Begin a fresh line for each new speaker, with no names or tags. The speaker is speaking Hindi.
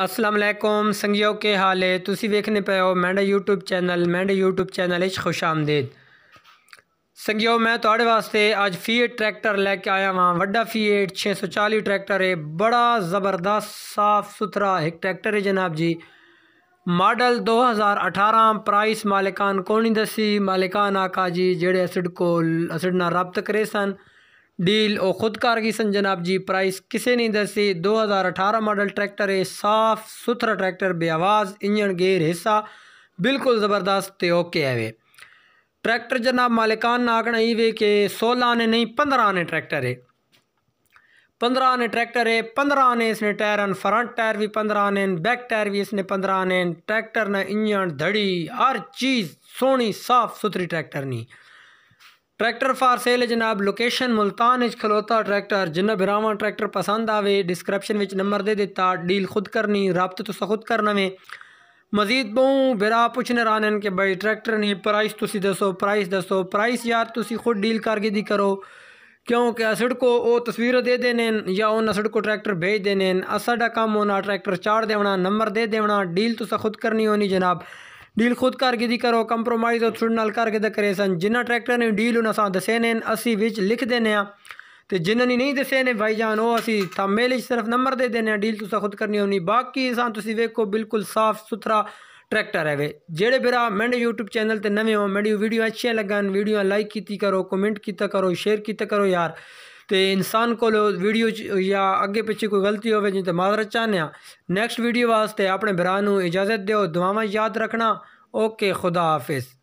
असलम संगियों के हाल है तुम वेखने पे हो मैंडा यूट्यूब चैनल मैंडा यूट्यूब चैनल इस खुश आमदेद संगियो मैं थोड़े वास्ते अज फीएट ट्रैक्टर लैके आया वहाँ व्डा फीएट छे सौ चाली ट्रैक्टर है बड़ा ज़बरदस्त साफ सुथरा एक ट्रैक्टर है जनाब जी मॉडल दो हज़ार अठारह प्राइस मालिकान कौन दसी मालिकान आका जी जेड़े असड को असड ना रबत करे सन डील और ख़ुदकार की संजन आप जी प्राइस किसे नहीं दसी 2018 मॉडल ट्रैक्टर है साफ़ सुथरा ट्रैक्टर बेआवाज़ इंजन गेयर हिस्सा बिल्कुल ज़बरदस्त तो ओके है वे ट्रैक्टर जनाब मालिकान ना आखना ही वे के सोलह आने नहीं पंद्रह आने ट्रैक्टर है पंद्रह आने ट्रैक्टर है पंद्रह आने इसने टायर फ्रंट टायर भी पंद्रह आने बैक टायर भी इसने पंद्रह आने ट्रैक्टर ने इंजन धड़ी हर चीज़ सोनी साफ़ सुथरी ट्रैक्टर नहीं ट्रैक्टर फार सेल है जनाब लोकेशन मुल्तान खलोता ट्रैक्टर जिन्ना बिरावा ट्रैक्टर पसंद आवे डिस्क्रिप्शन नंबर दे दिता डील खुद करनी रबत तुस खुद करना में मजीद बहु बिरा पुछने रानन कि भाई ट्रैक्टर नहीं प्राइस तुसी दसो प्राइस दसो प्राइस यार तुसी खुद डील करके दी करो क्योंकि असड़ को वो तस्वीर दे देने या उन्हें असड़ ट्रैक्टर भेज देने असाडा काम होना ट्रैक्टर चाड़ देना नंबर दे देना डील तुम खुद करनी होनी जनाब ಡೀಲ್ ಖುದ್ कारकर्दगी करो ਕੰਪਰੋਮਾਈਜ਼ ਔਰ ਤੁਹਾਡੇ ਨਾਲ ਕਰਕੇ ਦਾ ਕਰੇਸਨ ਜਿੰਨਾ ਟਰੈਕਟਰ ਨੇ ਡੀਲ ਉਹਨਾਂ ਸਾਂ ਦਸੇ ਨੇ ਅਸੀਂ ਵਿੱਚ ਲਿਖ ਦੇਨੇ ਆ ਤੇ ਜਿਨ੍ਹਾਂ ਨੇ ਨਹੀਂ ਦਸੇ ਨੇ ਭਾਈ ਜਾਨ ਉਹ ਅਸੀਂ ਥੰਮੇਲ ਵਿੱਚ ਸਿਰਫ ਨੰਬਰ ਦੇ ਦੇਨੇ ਆ ਡੀਲ ਤੁਸੀਂ ਖੁਦ ਕਰਨੀ ਹੋਣੀ ਬਾਕੀ ਸਾਂ ਤੁਸੀਂ ਵੇਖੋ ਬਿਲਕੁਲ ਸਾਫ਼ ਸੁਥਰਾ ट्रैक्टर है वे जेड़े बिरा मेरे यूट्यूब चैनल ते नवे हो मेरी वीडियो अच्छी लगन वीडियो लाइक की करो कमेंट किता करो शेयर किता करो यार ਤੇ ਇਨਸਾਨ ਕੋਲ ਵੀਡੀਓ ਜਾਂ ਅੱਗੇ ਪਿੱਛੇ ਕੋਈ ਗਲਤੀ ਹੋਵੇ ਜੀ ਮਾਜ਼ਰਤ ਚਾਹਨੇ ਆ ਨੈਕਸਟ ਵੀਡੀਓ ਵਾਸਤੇ ਆਪਣੇ ਭਰਾ ਨੂੰ ਇਜਾਜ਼ਤ ਦਿਓ ਦੁਆਵਾਂ ਯਾਦ ਰੱਖਣਾ ਓਕੇ ਖੁਦਾ ਹਾਫਿਜ਼